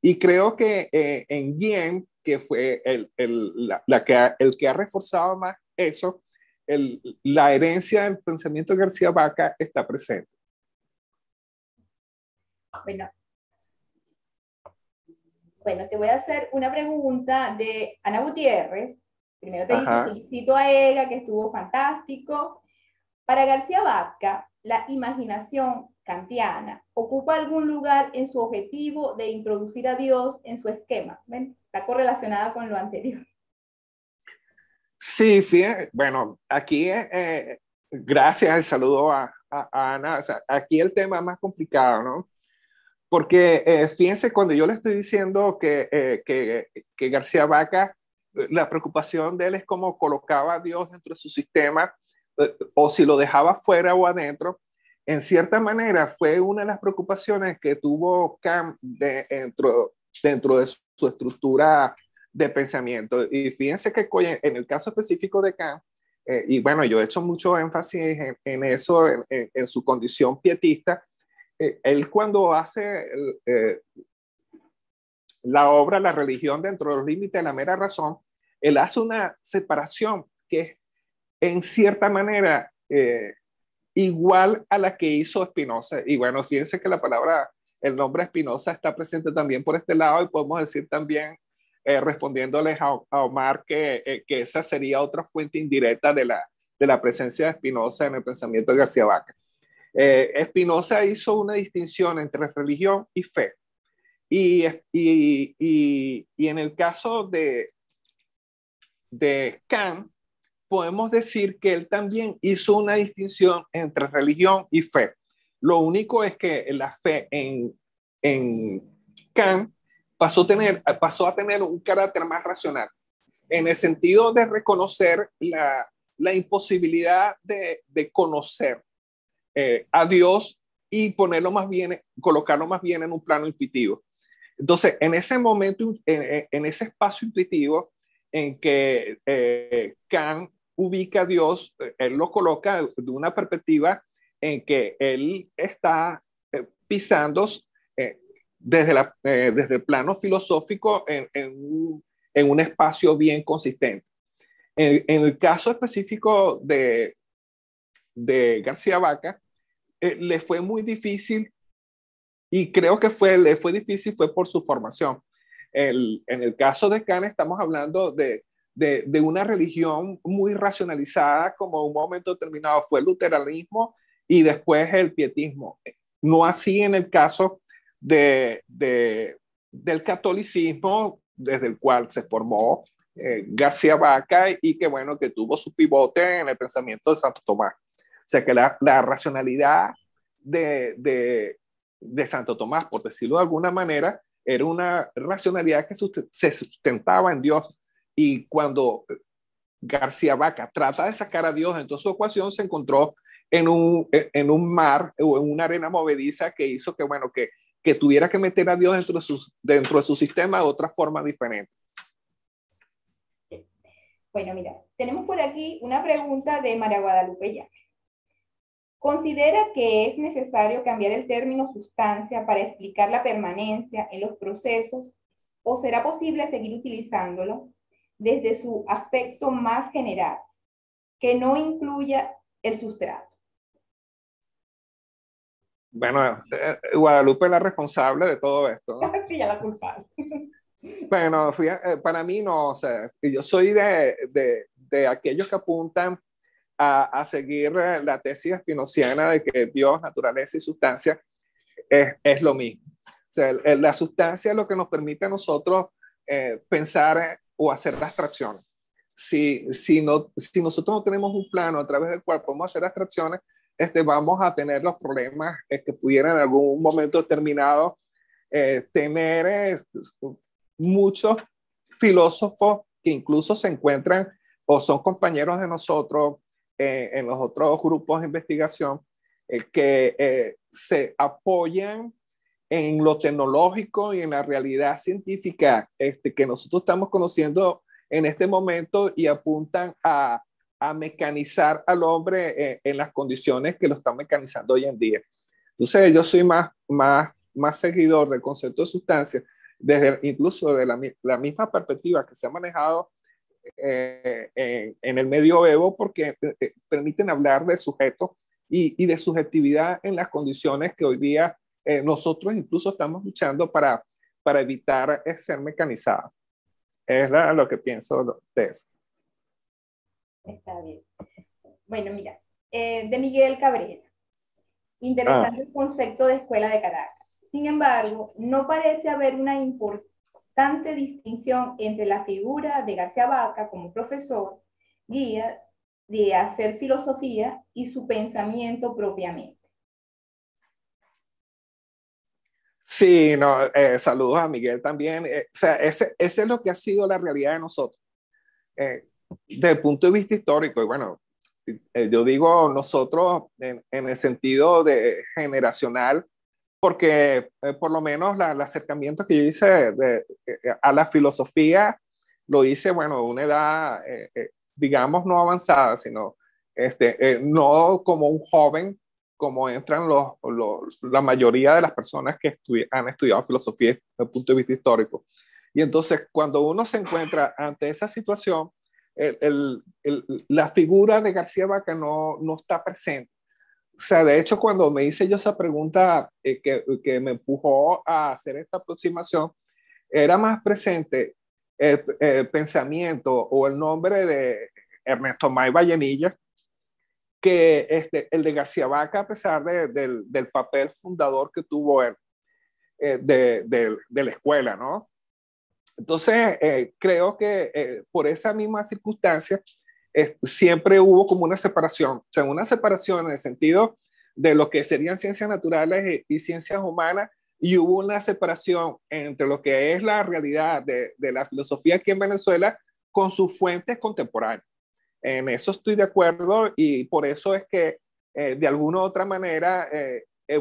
Speaker 3: Y creo que eh, en Yen, que fue el, la, que ha, el que ha reforzado más eso, la herencia del pensamiento de García Vaca está presente.
Speaker 2: Bueno. te voy a hacer una pregunta de Ana Gutiérrez. Primero te dice, felicito a ella, que estuvo fantástico. Para García Vázquez, la imaginación kantiana ocupa algún lugar en su objetivo de introducir a Dios en su esquema. Está correlacionada con lo anterior.
Speaker 3: Sí, fíjate. bueno, aquí, eh, eh, gracias, saludo a, Ana. aquí el tema más complicado, ¿no? Porque eh, fíjense, cuando yo le estoy diciendo que, eh, que, que, García Vaca, eh, la preocupación de él es cómo colocaba a Dios dentro de su sistema, o si lo dejaba fuera o adentro, en cierta manera fue una de las preocupaciones que tuvo Cam dentro, dentro de su, estructura de pensamiento. Y fíjense que en el caso específico de Kant, y bueno, yo he hecho mucho énfasis en, eso, en su condición pietista, eh, él cuando hace eh, la obra La religión dentro de los límites de la mera razón, él hace una separación que es en cierta manera eh, igual a la que hizo Spinoza. Y bueno, fíjense que la palabra, el nombre Spinoza está presente también por este lado y podemos decir también, respondiéndoles a, Omar, que, que, esa sería otra fuente indirecta de la, de la presencia de Spinoza en el pensamiento de García Vaca. Eh, Espinosa hizo una distinción entre religión y fe. Y, en el caso de, de Kant, podemos decir que él también hizo una distinción entre religión y fe. Lo único es que la fe en, en Kant pasó, pasó a tener un carácter más racional, en el sentido de reconocer la, imposibilidad de, de conocer eh, a Dios y ponerlo más bien, colocarlo más bien en un plano intuitivo. Entonces, en ese momento, en, ese espacio intuitivo en que eh, Kant ubica a Dios, eh, él lo coloca de una perspectiva en que él está eh, pisando desde, desde el plano filosófico en, un, espacio bien consistente. en, el caso específico de, de García Vaca, eh, le fue muy difícil y creo que fue, le fue difícil fue por su formación. en el caso de Kant estamos hablando de, una religión muy racionalizada, como un momento determinado fue el luteranismo y después el pietismo. No así en el caso de, del catolicismo, desde el cual se formó eh, García Vaca y que bueno, que tuvo su pivote en el pensamiento de Santo Tomás sea que la, racionalidad de, Santo Tomás, por decirlo de alguna manera, era una racionalidad que se sustentaba en Dios. Y cuando García Vaca trata de sacar a Dios entonces su ecuación, se encontró en un, en un mar o en una arena movediza que hizo que, bueno, que, tuviera que meter a Dios dentro de, su, dentro de su sistema de otra forma diferente.
Speaker 2: Bueno, mira, tenemos por aquí una pregunta de María Guadalupe Considera que es necesario cambiar el término sustancia para explicar la permanencia en los procesos o será posible seguir utilizándolo desde su aspecto más general, que no incluya el sustrato.
Speaker 3: Bueno, eh, Guadalupe es la responsable de todo esto. sí, la culpable. bueno, eh, para mí no, o sea, yo soy de, de, de aquellos que apuntan a, seguir la tesis espinociana de que Dios, naturaleza y sustancia es, es lo mismo. O sea, la sustancia es lo que nos permite a nosotros eh, pensar eh, o hacer las abstracciones. Si, si, no, si nosotros no tenemos un plano a través del cual podemos hacer abstracciones, este, vamos a tener los problemas eh, que pudieran en algún momento determinado tener muchos filósofos que incluso se encuentran o son compañeros de nosotros eh, en los otros grupos de investigación, eh, que eh, se apoyan en lo tecnológico y en la realidad científica este, que nosotros estamos conociendo en este momento y apuntan a, a mecanizar al hombre en, las condiciones que lo están mecanizando hoy en día. Entonces yo soy más, más, más seguidor del concepto de sustancia, desde, incluso de la misma perspectiva que se ha manejado eh, eh, en, el medio evo porque eh, permiten hablar de sujetos y, de subjetividad en las condiciones que hoy día nosotros incluso estamos luchando para, para evitar ser mecanizada. Es lo que pienso de eso.
Speaker 2: Está bien. Bueno, mira, de Miguel Cabrera. Interesante ah. el concepto de escuela de Caracas. Sin embargo, no parece haber una importancia distinción entre la figura de García Vaca como profesor, guía de hacer filosofía y su pensamiento propiamente.
Speaker 3: Sí, no, eh, saludos a Miguel también. Eh, o sea, ese, es lo que ha sido la realidad de nosotros. Eh, desde el punto de vista histórico, y bueno, yo digo nosotros en el sentido de generacional, porque eh, por lo menos la, el acercamiento que yo hice eh, eh, a la filosofía lo hice, bueno, en una edad, digamos, no avanzada, sino este, no como un joven, como entran los, la mayoría de las personas que han estudiado filosofía desde el punto de vista histórico. Y entonces, cuando uno se encuentra ante esa situación, la figura de García Vaca no, no está presente o sea, de hecho, cuando me hice yo esa pregunta eh, que, me empujó a hacer esta aproximación, era más presente el, pensamiento o el nombre de Ernesto May Vallenilla que este, el de García Vaca, a pesar del, papel fundador que tuvo él eh, de, la escuela, ¿no? Entonces, eh, creo que por esa misma circunstancia, siempre hubo como una separación, o sea, una separación en el sentido de lo que serían ciencias naturales e, y, ciencias humanas, y hubo una separación entre lo que es la realidad de, la filosofía aquí en Venezuela con sus fuentes contemporáneas. En eso estoy de acuerdo y por eso es que eh, de alguna u otra manera eh, eh,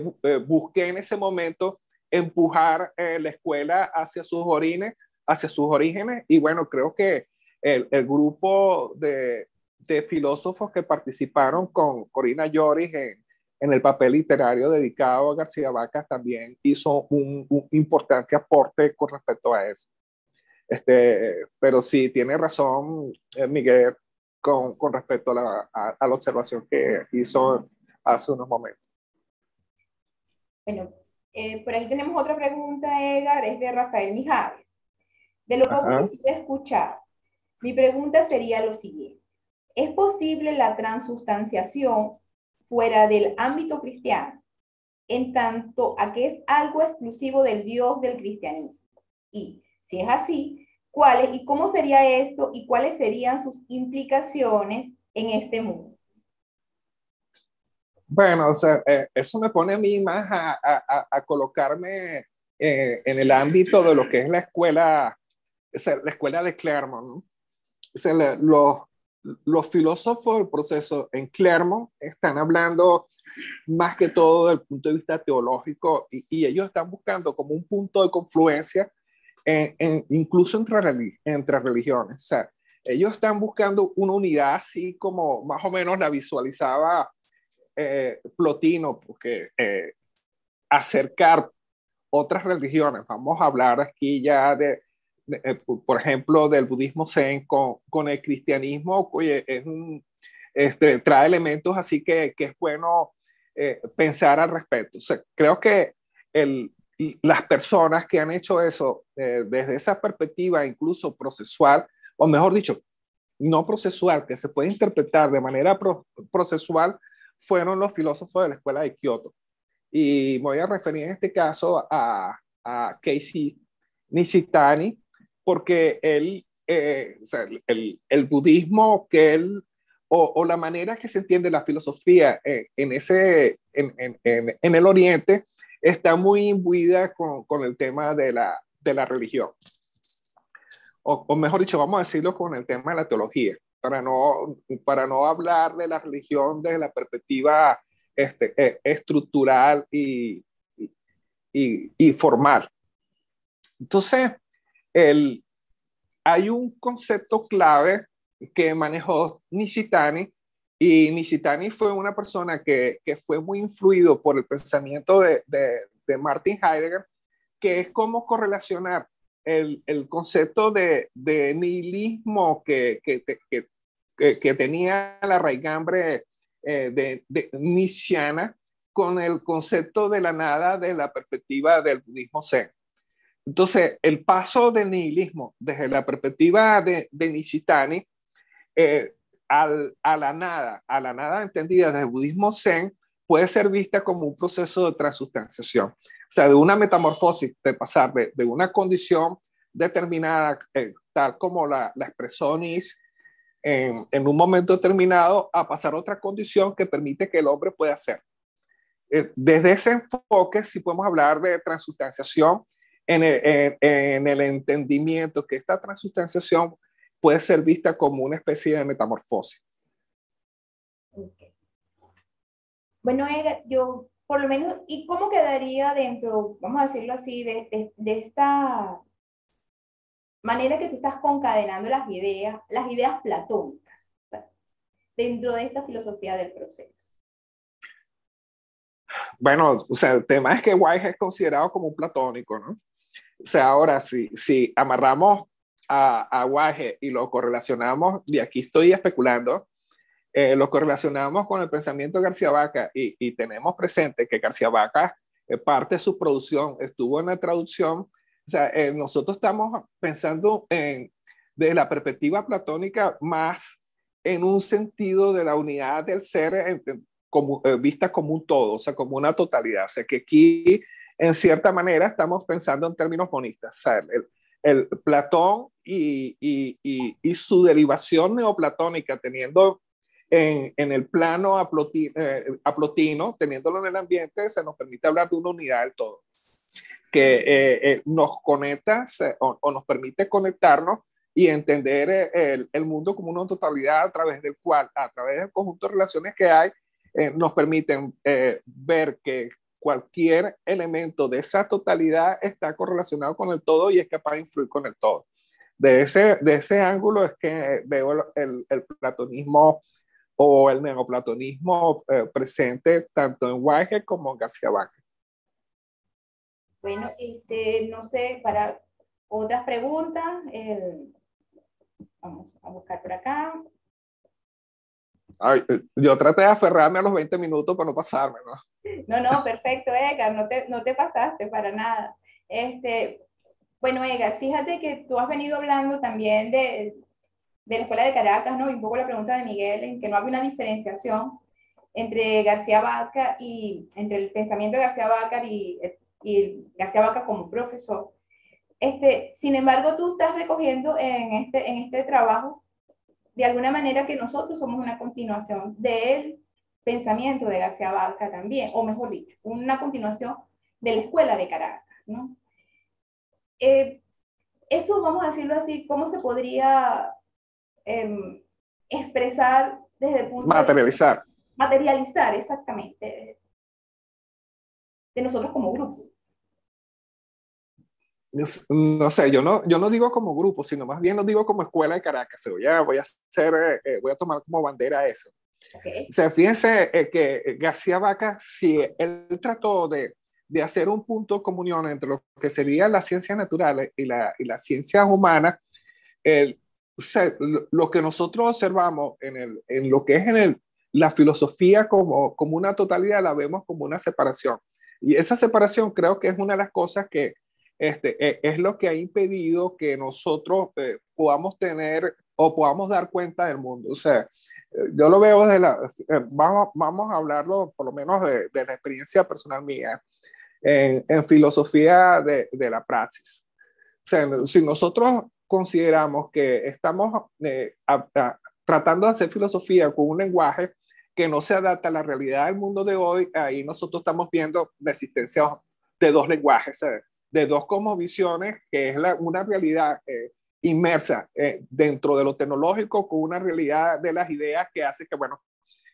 Speaker 3: busqué en ese momento empujar la escuela hacia sus orígenes, hacia sus orígenes y bueno, creo que el, grupo de, de, filósofos que participaron con Corina Lloris en, en, el papel literario dedicado a García Vacas también hizo un, importante aporte con respecto a eso. Este, pero sí, tiene razón eh, Miguel con, con respecto a la, a, la, observación que hizo hace unos momentos.
Speaker 2: Bueno, eh, por ahí tenemos otra pregunta, Edgar, es de Rafael Mijares. De lo poco que escuchado, mi pregunta sería lo siguiente. ¿Es posible la transustanciación fuera del ámbito cristiano, en tanto a que es algo exclusivo del Dios del cristianismo? Y si es así, ¿cuáles y cómo sería esto y cuáles serían sus implicaciones en este mundo?
Speaker 3: Bueno, eh, eso me pone a mí más a, colocarme eh, en el ámbito de lo que es la escuela, la escuela de Claremont, ¿no? los, los filósofos del proceso en Clermont están hablando más que todo desde el punto de vista teológico y, ellos están buscando como un punto de confluencia incluso entre, entre religiones. O sea, ellos están buscando una unidad así como más o menos la visualizaba eh, Plotino, porque eh, acercar otras religiones, vamos a hablar aquí ya de eh, eh, por ejemplo, del budismo zen con, el cristianismo, es un, este, trae elementos así que, que es bueno eh, pensar al respecto. creo que el, las personas que han hecho eso desde esa perspectiva, incluso procesual, o mejor dicho, no procesual, que se puede interpretar de manera procesual, fueron los filósofos de la escuela de Kioto. Y me voy a referir en este caso a, a Casey Nishitani, porque él, eh, el, el, budismo que él, o, la manera que se entiende la filosofía eh, en, ese, en, en, en, el Oriente, está muy imbuida con, con el tema de la, de la religión. O, mejor dicho, vamos a decirlo con el tema de la teología, para no, para no hablar de la religión desde la perspectiva este, e, estructural y, y, y formal. Entonces, el, hay un concepto clave que manejó Nishitani, y Nishitani fue una persona que, fue muy influido por el pensamiento de, Martin Heidegger, que es cómo correlacionar el, concepto de, nihilismo que, que, tenía la raigambre eh, de, Nishiana con el concepto de la nada de la perspectiva del budismo zen. Entonces, el paso del nihilismo desde la perspectiva de, Nishitani eh, al, a la nada, a la nada entendida desde el budismo zen, puede ser vista como un proceso de transustanciación. O sea, de una metamorfosis, de pasar de, una condición determinada, eh, tal como la, la expresó Nish, en, un momento determinado a pasar a otra condición que permite que el hombre pueda ser. Eh, desde ese enfoque, si podemos hablar de transustanciación, en el, entendimiento que esta transustanciación puede ser vista como una especie de metamorfosis.
Speaker 2: Bueno, yo por lo menos, ¿y cómo quedaría dentro, vamos a decirlo así, de, esta manera que tú estás concadenando las ideas, las ideas platónicas, dentro de esta filosofía del proceso?
Speaker 3: Bueno, o sea, el tema es que Weiss es considerado como un platónico, ¿no? O sea, ahora si, si amarramos a, Guaje y lo correlacionamos, y aquí estoy especulando, eh, lo correlacionamos con el pensamiento García Vaca y, tenemos presente que García Vaca, eh, parte de su producción estuvo en la traducción, o sea, eh, nosotros estamos pensando en, desde la perspectiva platónica más en un sentido de la unidad del ser como, vista como un todo, o sea, como una totalidad. O sea, que aquí en cierta manera estamos pensando en términos monistas. el, Platón y, su derivación neoplatónica, teniendo en, el plano aplotino, eh, teniéndolo en el ambiente, se nos permite hablar de una unidad del todo, que eh, eh, nos conecta o, nos permite conectarnos y entender el, el, mundo como una totalidad a través del cual, a través del conjunto de relaciones que hay, nos permiten ver que cualquier elemento de esa totalidad está correlacionado con el todo y es capaz de influir con el todo. De ese, de ese ángulo es que veo el, el platonismo o el neoplatonismo eh, presente tanto en Weigel como en García Vázquez.
Speaker 2: Bueno, este, no sé, para otras preguntas, vamos a buscar por acá.
Speaker 3: Eh, yo traté de aferrarme a los 20 minutos para no pasarme, ¿no?
Speaker 2: No, no, perfecto, Edgar, no te, no te pasaste para nada. Este, bueno, Edgar, fíjate que tú has venido hablando también de, la Escuela de Caracas, ¿no? Y un poco la pregunta de Miguel, en que no había una diferenciación entre García Vaca y entre el pensamiento de García Vaca y, García Vaca como profesor. Este, sin embargo, tú estás recogiendo en este, en este trabajo de alguna manera que nosotros somos una continuación del pensamiento de García Barca también, o mejor dicho, una continuación de la escuela de Caracas, eh, eso, vamos a decirlo así, ¿cómo se podría em, expresar desde el punto
Speaker 3: Materializar.
Speaker 2: materializar, exactamente, de nosotros como grupo
Speaker 3: no sé, yo no, yo no digo como grupo, sino más bien lo digo como escuela de Caracas. Voy a, voy a, hacer, eh, eh, voy a tomar como bandera eso. O sea, fíjense eh, que García Vaca, si él trató de, de, hacer un punto de comunión entre lo que sería las ciencias naturales y la, y la ciencia humana, el, lo que nosotros observamos en, el, en lo que es en la filosofía como, como una totalidad, la vemos como una separación. Y esa separación creo que es una de las cosas que, este, e, es lo que ha impedido que nosotros eh, podamos tener o podamos dar cuenta del mundo. O sea, eh, yo lo veo desde la, eh, vamos, vamos a hablarlo por lo menos de, de la experiencia personal mía, en, filosofía de, de, la praxis. O sea, si nosotros consideramos que estamos tratando de hacer filosofía con un lenguaje que no se adapta a la realidad del mundo de hoy, ahí nosotros estamos viendo la existencia de dos lenguajes de dos como visiones que es una realidad eh, inmersa eh, dentro de lo tecnológico con una realidad de las ideas que hace que, bueno,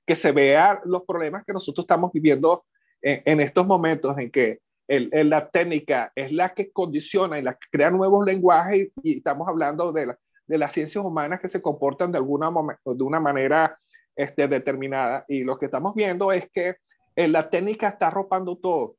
Speaker 3: que se vean los problemas que nosotros estamos viviendo eh, en, estos momentos en que la técnica es la que condiciona y la que crea nuevos lenguajes y, estamos hablando de, de, las ciencias humanas que se comportan de, alguna, de una manera este, determinada. Y lo que estamos viendo es que la técnica está arropando todo.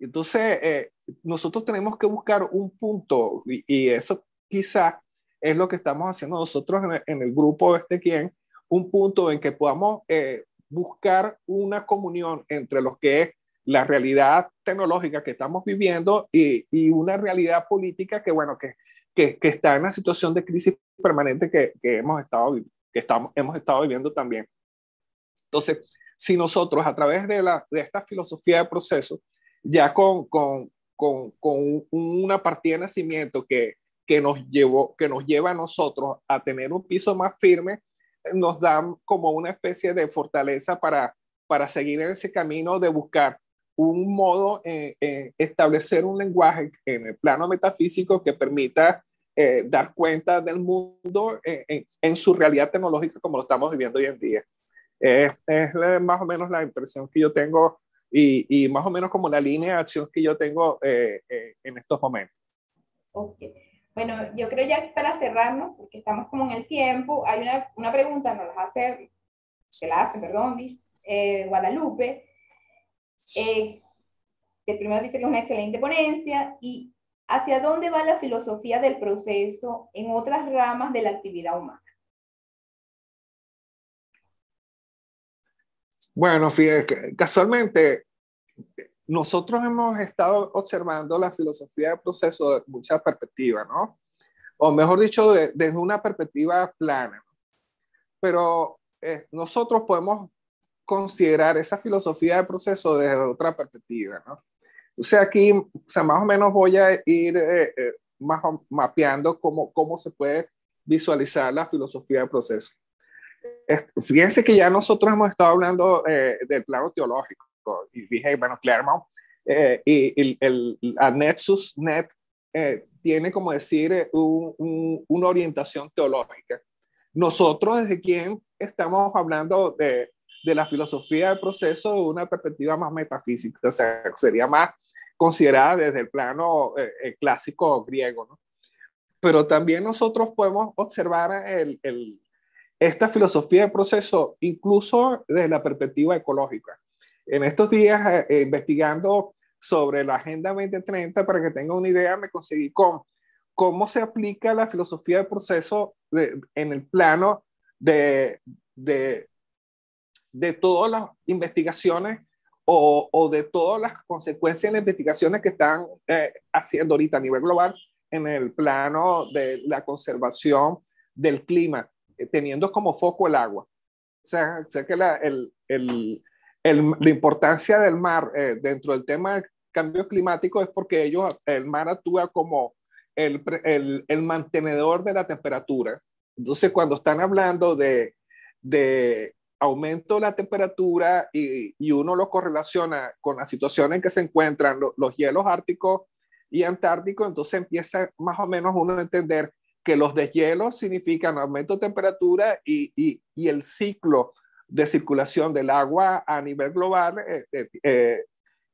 Speaker 3: Entonces, nosotros tenemos que buscar un punto y, eso quizás es lo que estamos haciendo nosotros en el, grupo este quien, un punto en que podamos eh, buscar una comunión entre lo que es la realidad tecnológica que estamos viviendo y, una realidad política que, bueno, que, que, está en la situación de crisis permanente que, hemos, estado, que estamos, hemos estado viviendo también. Entonces, si nosotros a través de, la, de esta filosofía de proceso, ya con, con, una partida de nacimiento que, nos llevó, que nos lleva a nosotros a tener un piso más firme, nos dan como una especie de fortaleza para, para seguir en ese camino de buscar un modo, eh, eh, establecer un lenguaje en el plano metafísico que permita eh, dar cuenta del mundo en, en, su realidad tecnológica como lo estamos viviendo hoy en día. es más o menos la impresión que yo tengo y, más o menos como la línea de acción que yo tengo eh, eh, en estos momentos.
Speaker 2: Ok. Bueno, yo creo ya para cerrarnos, porque estamos como en el tiempo, hay una, una pregunta, nos la hace, que la hace, perdón, eh, Guadalupe, El primero dice que es una excelente ponencia, y ¿hacia dónde va la filosofía del proceso en otras ramas de la actividad humana?
Speaker 3: Bueno, fíjate, casualmente nosotros hemos estado observando la filosofía del proceso de muchas perspectivas, ¿no? O mejor dicho, desde una perspectiva plana. Pero eh, nosotros podemos considerar esa filosofía del proceso desde otra perspectiva, ¿no? Entonces aquí, o sea, más o menos voy a ir eh, eh, más mapeando cómo, cómo se puede visualizar la filosofía del proceso fíjense que ya nosotros hemos estado hablando eh, del plano teológico y dije, bueno, Claremont eh, y, el, Anexus Net eh, tiene, como decir, una orientación teológica. Nosotros, desde quien estamos hablando de, de la filosofía del proceso, una perspectiva más metafísica, o sea, sería más considerada desde el plano clásico griego, ¿no? Pero también nosotros podemos observar el, esta filosofía de proceso, incluso desde la perspectiva ecológica. En estos días, eh, eh, investigando sobre la Agenda 2030, para que tengan una idea, me conseguí con cómo se aplica la filosofía de proceso en el plano de, de, todas las investigaciones o, de todas las consecuencias de las investigaciones que están eh, haciendo ahorita a nivel global en el plano de la conservación del clima eh, teniendo como foco el agua. O sea, sé que la, importancia del mar eh, dentro del tema del cambio climático es porque ellos, el mar actúa como el, mantenedor de la temperatura. Entonces, cuando están hablando de, aumento de la temperatura y, y, uno lo correlaciona con la situación en que se encuentran los hielos árticos y antárticos, entonces empieza más o menos uno a entender que los deshielos significan aumento de temperatura y, el ciclo de circulación del agua a nivel global eh, eh,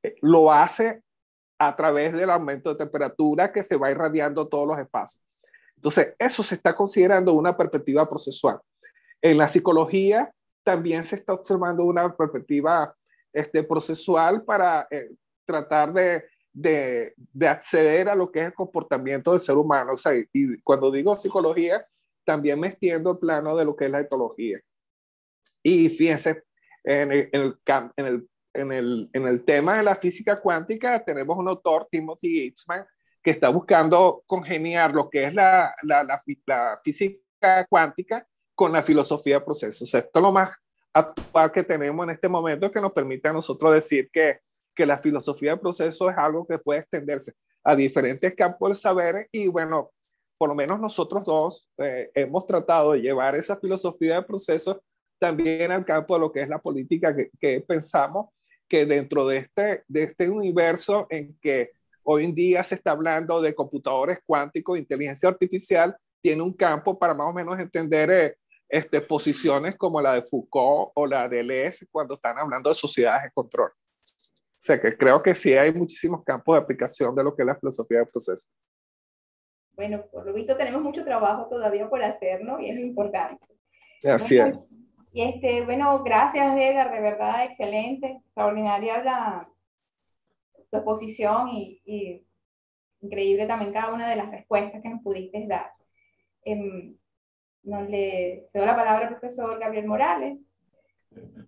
Speaker 3: eh, lo hace a través del aumento de temperatura que se va irradiando todos los espacios. Entonces, eso se está considerando una perspectiva procesual. En la psicología también se está observando una perspectiva este, procesual para tratar de de, acceder a lo que es el comportamiento del ser humano. O sea, y cuando digo psicología, también me extiendo el plano de lo que es la etología. Y fíjense, en el, en el, tema de la física cuántica tenemos un autor, Timothy Hitchman, que está buscando congeniar lo que es la, la, física cuántica con la filosofía de procesos. Esto es lo más actual que tenemos en este momento que nos permite a nosotros decir que que la filosofía del proceso es algo que puede extenderse a diferentes campos de saber y bueno, por lo menos nosotros dos eh, hemos tratado de llevar esa filosofía de proceso también al campo de lo que es la política que, pensamos que dentro de este, de este universo en que hoy en día se está hablando de computadores cuánticos, inteligencia artificial, tiene un campo para más o menos entender eh, este, posiciones como la de Foucault o la de Deleuze cuando están hablando de sociedades de control. O sea que creo que sí hay muchísimos campos de aplicación de lo que es la filosofía del proceso.
Speaker 2: Bueno, por lo visto tenemos mucho trabajo todavía por hacer, ¿no? Y es importante. Así es. Y este, bueno, gracias, Edgar, de verdad, excelente, extraordinaria la, exposición y, increíble también cada una de las respuestas que nos pudiste dar. Em, nos le cedo la palabra al profesor Gabriel Morales.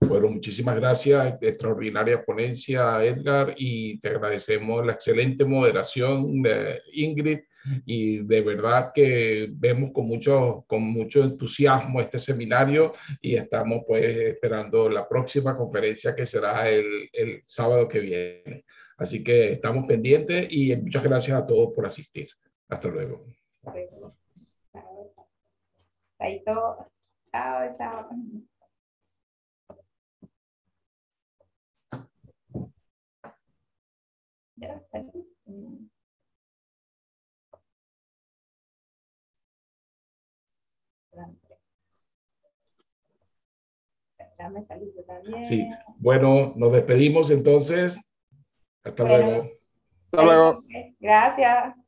Speaker 1: Bueno, muchísimas gracias. Extraordinaria ponencia, Edgar, y te agradecemos la excelente moderación, de Ingrid. Y de verdad que vemos con mucho, con mucho entusiasmo este seminario y estamos pues esperando la próxima conferencia que será el, sábado que viene. Así que estamos pendientes y muchas gracias a todos por asistir. Hasta luego.
Speaker 2: Chao,
Speaker 3: chao. ¿Ya? ¿Salí?
Speaker 2: Ya me salí yo también. Sí,
Speaker 1: bueno, nos despedimos entonces. Hasta luego. Hasta luego.
Speaker 2: Gracias.